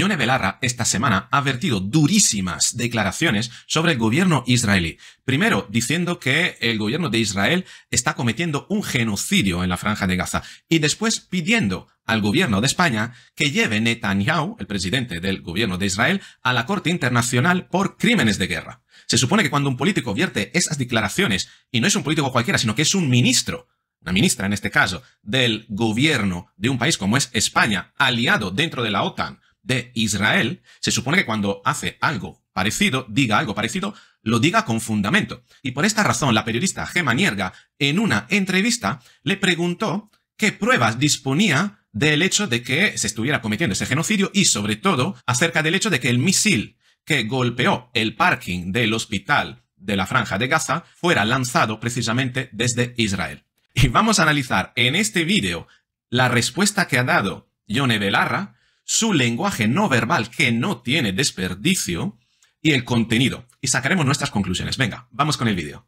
Yone Belarra esta semana ha vertido durísimas declaraciones sobre el gobierno israelí. Primero, diciendo que el gobierno de Israel está cometiendo un genocidio en la franja de Gaza y después pidiendo al gobierno de España que lleve Netanyahu, el presidente del gobierno de Israel, a la Corte Internacional por crímenes de guerra. Se supone que cuando un político vierte esas declaraciones, y no es un político cualquiera, sino que es un ministro una ministra en este caso, del gobierno de un país como es España, aliado dentro de la OTAN de Israel, se supone que cuando hace algo parecido, diga algo parecido, lo diga con fundamento. Y por esta razón, la periodista Gema Nierga, en una entrevista, le preguntó qué pruebas disponía del hecho de que se estuviera cometiendo ese genocidio y, sobre todo, acerca del hecho de que el misil que golpeó el parking del hospital de la franja de Gaza fuera lanzado precisamente desde Israel. Y vamos a analizar en este vídeo la respuesta que ha dado Yone Belarra, su lenguaje no verbal que no tiene desperdicio y el contenido. Y sacaremos nuestras conclusiones. Venga, vamos con el vídeo.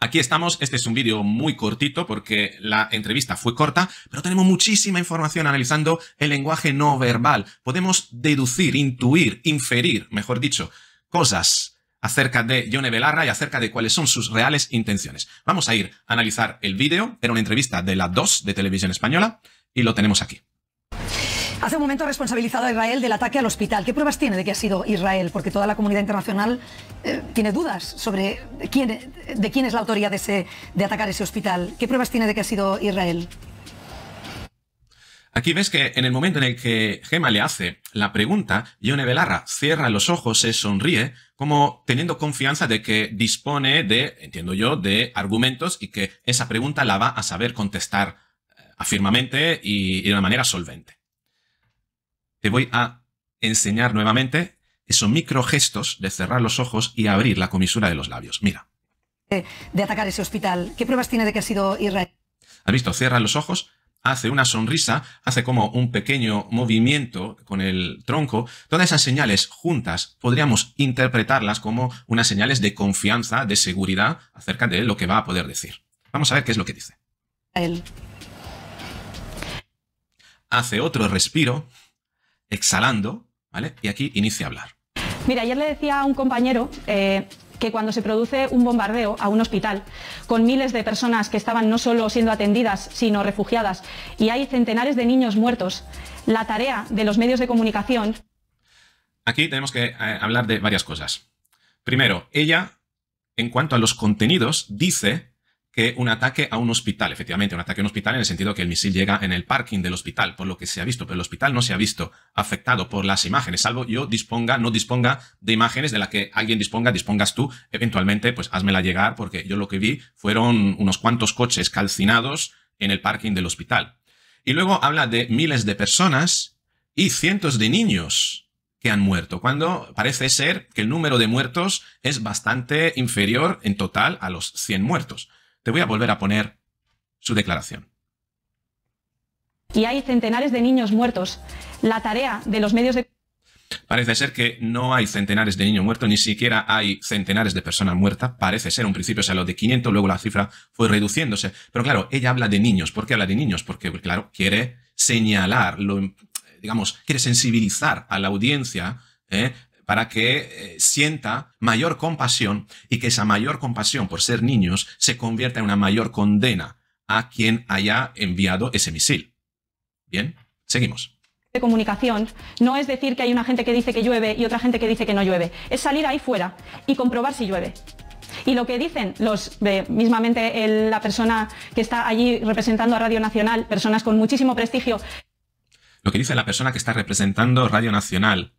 Aquí estamos, este es un vídeo muy cortito porque la entrevista fue corta, pero tenemos muchísima información analizando el lenguaje no verbal. Podemos deducir, intuir, inferir, mejor dicho, cosas acerca de Yone Belarra y acerca de cuáles son sus reales intenciones. Vamos a ir a analizar el vídeo, era una entrevista de la 2 de Televisión Española y lo tenemos aquí. Hace un momento ha responsabilizado a Israel del ataque al hospital. ¿Qué pruebas tiene de que ha sido Israel? Porque toda la comunidad internacional eh, tiene dudas sobre quién, de quién es la autoría de, ese, de atacar ese hospital. ¿Qué pruebas tiene de que ha sido Israel? Aquí ves que en el momento en el que Gema le hace la pregunta, Yone Belarra cierra los ojos, se sonríe, como teniendo confianza de que dispone de, entiendo yo, de argumentos y que esa pregunta la va a saber contestar eh, afirmamente y, de una manera solvente. Te voy a enseñar nuevamente esos microgestos de cerrar los ojos y abrir la comisura de los labios. Mira. De atacar ese hospital, ¿qué pruebas tiene de que ha sido Israel? Ha visto? Cierra los ojos, hace una sonrisa, hace como un pequeño movimiento con el tronco, todas esas señales juntas podríamos interpretarlas como unas señales de confianza, de seguridad acerca de lo que va a poder decir. Vamos a ver qué es lo que dice. Él. Hace otro respiro, exhalando, ¿vale? Y aquí inicia a hablar. Mira, ayer le decía a un compañero eh, que cuando se produce un bombardeo a un hospital con miles de personas que estaban no solo siendo atendidas, sino refugiadas, y hay centenares de niños muertos, la tarea de los medios de comunicación... Aquí tenemos que eh, hablar de varias cosas. Primero, ella, en cuanto a los contenidos, dice que un ataque a un hospital, efectivamente, un ataque a un hospital en el sentido que el misil llega en el parking del hospital, por lo que se ha visto, pero el hospital no se ha visto afectado por las imágenes, salvo yo disponga, no disponga de imágenes de las que alguien disponga, dispongas tú, eventualmente, pues házmela llegar, porque yo lo que vi fueron unos cuantos coches calcinados en el parking del hospital. Y luego habla de miles de personas y cientos de niños que han muerto, cuando parece ser que el número de muertos es bastante inferior en total a los 100 muertos. Te voy a volver a poner su declaración. Y hay centenares de niños muertos. La tarea de los medios de... Parece ser que no hay centenares de niños muertos, ni siquiera hay centenares de personas muertas. Parece ser un principio, o sea, lo de 500, luego la cifra fue reduciéndose. Pero claro, ella habla de niños. ¿Por qué habla de niños? Porque, pues, claro, quiere señalar, digamos, quiere sensibilizar a la audiencia ¿eh? para que eh, sienta mayor compasión y que esa mayor compasión por ser niños se convierta en una mayor condena a quien haya enviado ese misil. Bien, seguimos de comunicación no es decir que hay una gente que dice que llueve y otra gente que dice que no llueve, es salir ahí fuera y comprobar si llueve. Y lo que dicen los, mismamente la persona que está allí representando a Radio Nacional, personas con muchísimo prestigio. Lo que dice la persona que está representando Radio Nacional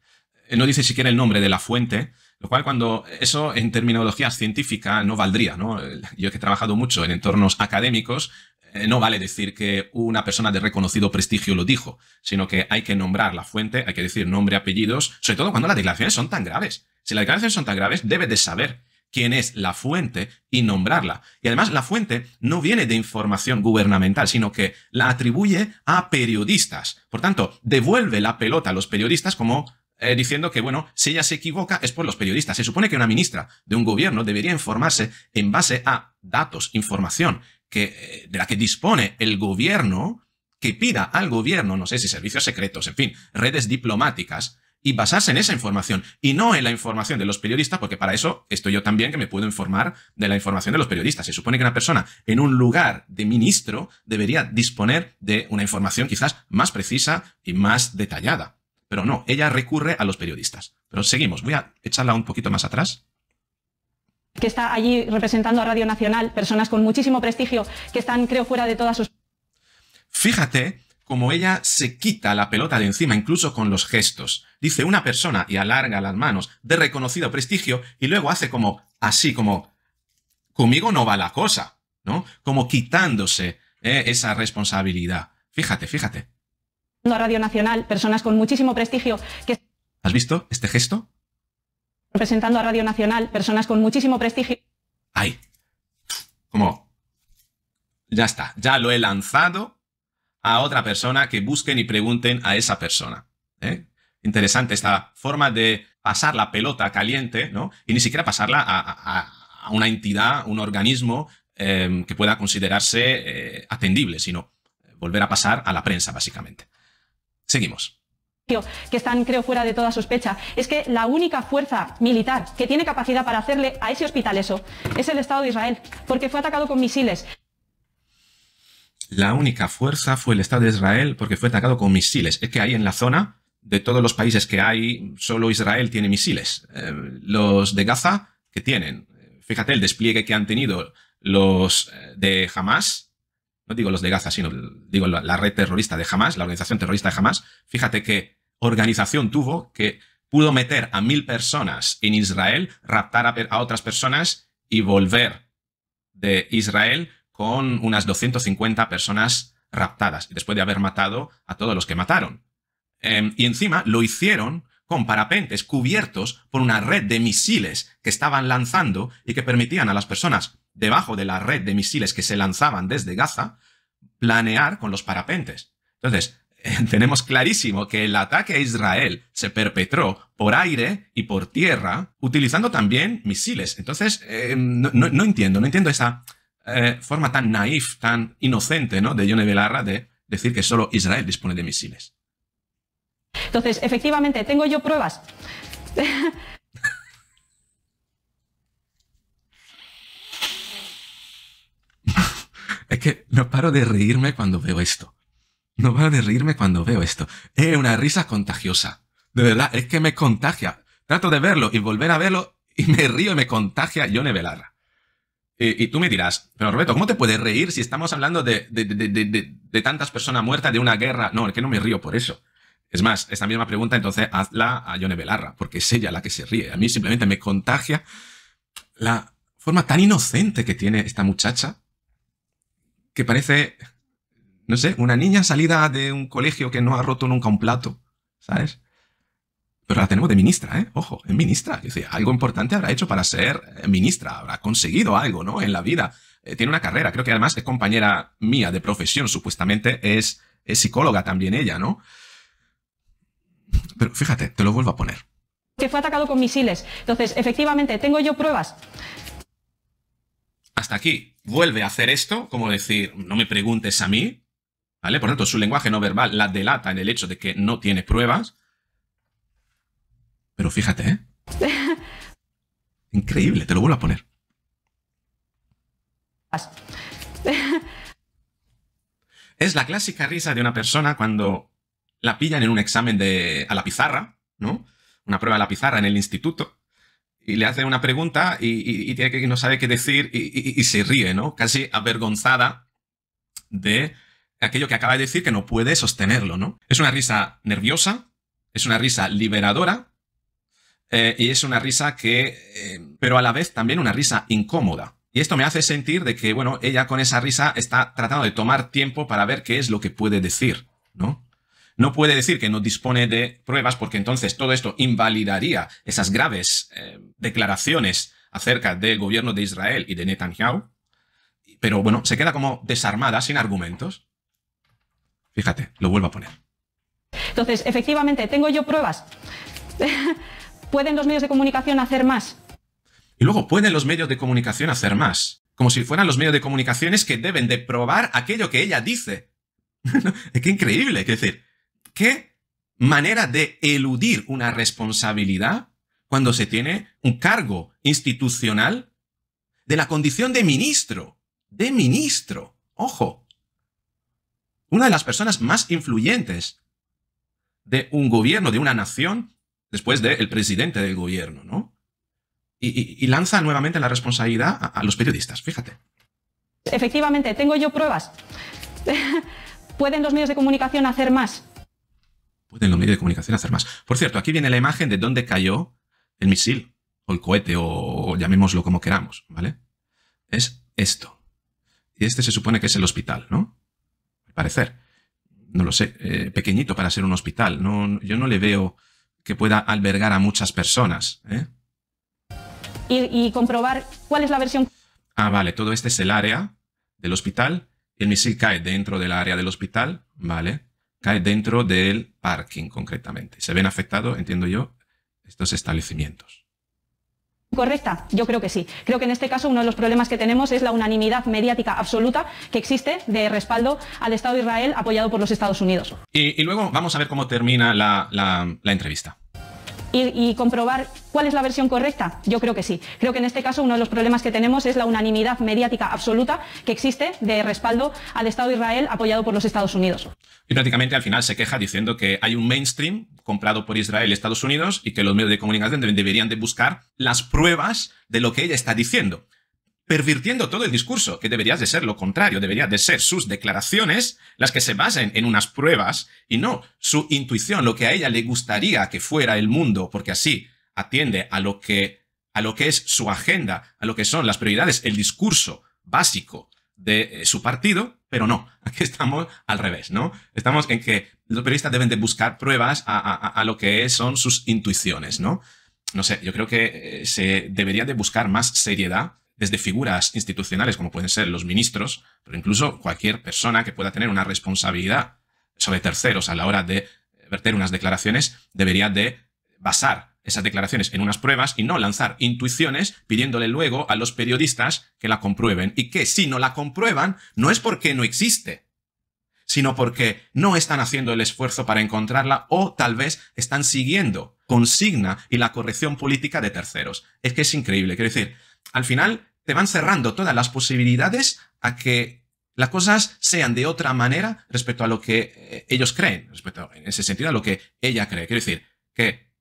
eh, no dice siquiera el nombre de la fuente, lo cual cuando eso en terminología científica no valdría, ¿no? Yo que he trabajado mucho en entornos académicos, eh, no vale decir que una persona de reconocido prestigio lo dijo, sino que hay que nombrar la fuente, hay que decir nombre, apellidos, sobre todo cuando las declaraciones son tan graves. Si las declaraciones son tan graves, debe de saber quién es la fuente y nombrarla. Y además la fuente no viene de información gubernamental, sino que la atribuye a periodistas. Por tanto, devuelve la pelota a los periodistas como eh, diciendo que, bueno, si ella se equivoca es por los periodistas. Se supone que una ministra de un gobierno debería informarse en base a datos, información que, eh, de la que dispone el gobierno, que pida al gobierno, no sé si servicios secretos, en fin, redes diplomáticas, y basarse en esa información y no en la información de los periodistas, porque para eso estoy yo también que me puedo informar de la información de los periodistas. Se supone que una persona en un lugar de ministro debería disponer de una información quizás más precisa y más detallada. Pero no, ella recurre a los periodistas. Pero seguimos, voy a echarla un poquito más atrás que está allí representando a Radio Nacional, personas con muchísimo prestigio que están, creo, fuera de todas sus... Fíjate cómo ella se quita la pelota de encima, incluso con los gestos. Dice una persona y alarga las manos de reconocido prestigio y luego hace como así, como conmigo no va la cosa, ¿no? Como quitándose eh, esa responsabilidad. Fíjate, fíjate a Radio Nacional, personas con muchísimo prestigio ¿Has visto este gesto? Representando a Radio Nacional, personas con muchísimo prestigio. Ahí. cómo, Ya está, ya lo he lanzado a otra persona que busquen y pregunten a esa persona. ¿eh? Interesante esta forma de pasar la pelota caliente, ¿no? Y ni siquiera pasarla a, una entidad, un organismo eh, que pueda considerarse eh, atendible, sino volver a pasar a la prensa, básicamente. Seguimos que están, creo, fuera de toda sospecha, es que la única fuerza militar que tiene capacidad para hacerle a ese hospital eso es el Estado de Israel, porque fue atacado con misiles. La única fuerza fue el Estado de Israel porque fue atacado con misiles. Es que ahí en la zona, de todos los países que hay, solo Israel tiene misiles. Eh, los de Gaza, que tienen. Eh, fíjate el despliegue que han tenido los eh, de Hamas, no digo los de Gaza, sino digo la, red terrorista de Hamas, la organización terrorista de Hamas, fíjate qué organización tuvo que pudo meter a mil personas en Israel, raptar a, otras personas y volver de Israel con unas 250 personas raptadas, después de haber matado a todos los que mataron. Em, y encima lo hicieron con parapentes cubiertos por una red de misiles que estaban lanzando y que permitían a las personas debajo de la red de misiles que se lanzaban desde Gaza, planear con los parapentes. Entonces, tenemos clarísimo que el ataque a Israel se perpetró por aire y por tierra, utilizando también misiles. Entonces, eh, no, entiendo, no entiendo esa eh, forma tan naif, tan inocente ¿no? de Johnny Belarra de decir que solo Israel dispone de misiles. Entonces, efectivamente, tengo yo pruebas. es que no paro de reírme cuando veo esto. No paro de reírme cuando veo esto. Es una risa contagiosa. De verdad, es que me contagia. Trato de verlo y volver a verlo y me río y me contagia Yone Belarra. Y, tú me dirás, pero Roberto, ¿cómo te puedes reír si estamos hablando de, tantas personas muertas, de una guerra? No, es que no me río por eso. Es más, esta misma pregunta entonces hazla a Yone Belarra, porque es ella la que se ríe. A mí simplemente me contagia la forma tan inocente que tiene esta muchacha que parece, no sé, una niña salida de un colegio que no ha roto nunca un plato, ¿sabes? Pero la tenemos de ministra, ¿eh? Ojo, es ministra. Dice, algo importante habrá hecho para ser ministra, habrá conseguido algo, ¿no? En la vida. Eh, tiene una carrera, creo que además es compañera mía de profesión, supuestamente es, es psicóloga también ella, ¿no? Pero fíjate, te lo vuelvo a poner que fue atacado con misiles. Entonces, efectivamente, ¿tengo yo pruebas hasta aquí. Vuelve a hacer esto, como decir, no me preguntes a mí, ¿vale? Por lo tanto, su lenguaje no verbal la delata en el hecho de que no tiene pruebas. Pero fíjate, ¿eh? Increíble, te lo vuelvo a poner. Es la clásica risa de una persona cuando la pillan en un examen de, a la pizarra, ¿no? Una prueba a la pizarra en el instituto y le hace una pregunta y, tiene que, no sabe qué decir y, se ríe, ¿no? Casi avergonzada de aquello que acaba de decir que no puede sostenerlo, ¿no? Es una risa nerviosa, es una risa liberadora eh, y es una risa que, eh, pero a la vez también una risa incómoda. Y esto me hace sentir de que, bueno, ella con esa risa está tratando de tomar tiempo para ver qué es lo que puede decir, ¿no? No puede decir que no dispone de pruebas porque entonces todo esto invalidaría esas graves eh, declaraciones acerca del gobierno de Israel y de Netanyahu. Pero bueno, se queda como desarmada, sin argumentos. Fíjate, lo vuelvo a poner. Entonces, efectivamente, ¿tengo yo pruebas? ¿Pueden los medios de comunicación hacer más? Y luego, ¿pueden los medios de comunicación hacer más? Como si fueran los medios de comunicaciones que deben de probar aquello que ella dice. Es que increíble, es decir, qué manera de eludir una responsabilidad cuando se tiene un cargo institucional de la condición de ministro, de ministro, ojo, una de las personas más influyentes de un gobierno, de una nación, después del presidente del gobierno, ¿no? Y, lanza nuevamente la responsabilidad a los periodistas, fíjate. Efectivamente, tengo yo pruebas. ¿Pueden los medios de comunicación hacer más? pueden los medios de comunicación hacer más. Por cierto, aquí viene la imagen de dónde cayó el misil, o el cohete, o llamémoslo como queramos, ¿vale? Es esto. Y este se supone que es el hospital, ¿no? Al parecer. No lo sé, eh, pequeñito para ser un hospital. No, yo no le veo que pueda albergar a muchas personas. ¿eh? y comprobar cuál es la versión. Ah, vale, todo este es el área del hospital. El misil cae dentro del área del hospital, ¿vale? cae dentro del parking concretamente. Se ven afectados, entiendo yo, estos establecimientos. Correcta, yo creo que sí. Creo que en este caso uno de los problemas que tenemos es la unanimidad mediática absoluta que existe de respaldo al Estado de Israel apoyado por los Estados Unidos. Y, luego vamos a ver cómo termina la entrevista y, comprobar cuál es la versión correcta? Yo creo que sí. Creo que en este caso uno de los problemas que tenemos es la unanimidad mediática absoluta que existe de respaldo al Estado de Israel apoyado por los Estados Unidos. Y prácticamente al final se queja diciendo que hay un mainstream comprado por Israel y Estados Unidos y que los medios de comunicación deberían de buscar las pruebas de lo que ella está diciendo pervirtiendo todo el discurso, que debería de ser lo contrario, debería de ser sus declaraciones las que se basen en unas pruebas y no su intuición, lo que a ella le gustaría que fuera el mundo, porque así atiende a lo que a lo que es su agenda, a lo que son las prioridades, el discurso básico de eh, su partido, pero no, aquí estamos al revés, ¿no? Estamos en que los periodistas deben de buscar pruebas a, a, a lo que son sus intuiciones, ¿no? No sé, yo creo que eh, se debería de buscar más seriedad desde figuras institucionales como pueden ser los ministros, pero incluso cualquier persona que pueda tener una responsabilidad sobre terceros a la hora de verter unas declaraciones, debería de basar esas declaraciones en unas pruebas y no lanzar intuiciones pidiéndole luego a los periodistas que la comprueben y que si no la comprueban no es porque no existe, sino porque no están haciendo el esfuerzo para encontrarla o tal vez están siguiendo consigna y la corrección política de terceros. Es que es increíble, quiero decir, al final te van cerrando todas las posibilidades a que las cosas sean de otra manera respecto a lo que eh, ellos creen, respecto en ese sentido a lo que ella cree. Quiero decir, que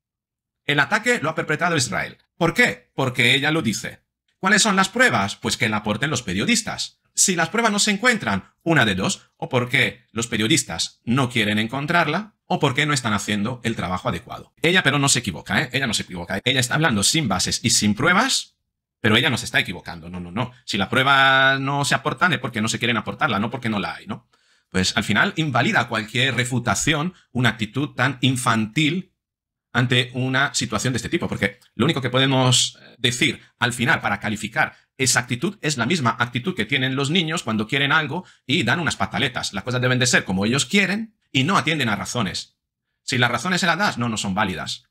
el ataque lo ha perpetrado Israel. ¿Por qué? Porque ella lo dice. ¿Cuáles son las pruebas? Pues que la aporten los periodistas. Si las pruebas no se encuentran, una de dos, o porque los periodistas no quieren encontrarla, o porque no están haciendo el trabajo adecuado. Ella pero no se equivoca, ¿eh? ella no se equivoca. Ella está hablando sin bases y sin pruebas pero ella no se está equivocando, no, no, no. Si la prueba no se aportan es porque no se quieren aportarla, no porque no la hay, ¿no? Pues al final invalida cualquier refutación una actitud tan infantil ante una situación de este tipo, porque lo único que podemos eh, decir al final para calificar esa actitud es la misma actitud que tienen los niños cuando quieren algo y dan unas pataletas. Las cosas deben de ser como ellos quieren y no atienden a razones. Si las razones se las das, no, no son válidas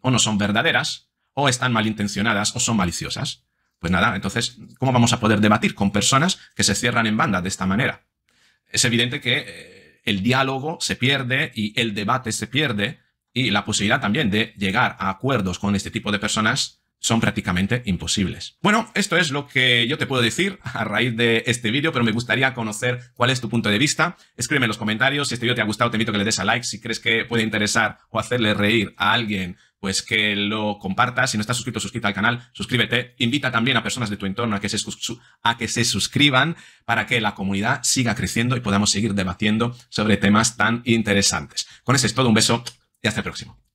o no son verdaderas, o están malintencionadas o son maliciosas. Pues nada, entonces, ¿cómo vamos a poder debatir con personas que se cierran en banda de esta manera? Es evidente que eh, el diálogo se pierde y el debate se pierde y la posibilidad también de llegar a acuerdos con este tipo de personas son prácticamente imposibles. Bueno, esto es lo que yo te puedo decir a raíz de este vídeo, pero me gustaría conocer cuál es tu punto de vista. Escríbeme en los comentarios. Si este vídeo te ha gustado, te invito a que le des a like. Si crees que puede interesar o hacerle reír a alguien pues que lo compartas. Si no estás suscrito, suscríbete al canal, suscríbete. Invita también a personas de tu entorno a que, se, a que se suscriban para que la comunidad siga creciendo y podamos seguir debatiendo sobre temas tan interesantes. Con eso es todo, un beso y hasta el próximo.